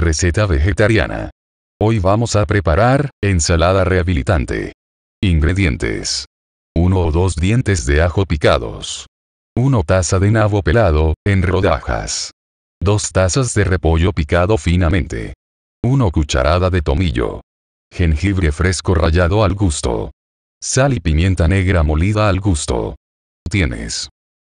Receta vegetariana. Hoy vamos a preparar ensalada rehabilitante. Ingredientes. 1 o dos dientes de ajo picados. 1 taza de nabo pelado, en rodajas. 2 tazas de repollo picado finamente. 1 cucharada de tomillo. Jengibre fresco rallado al gusto. Sal y pimienta negra molida al gusto. Tienes.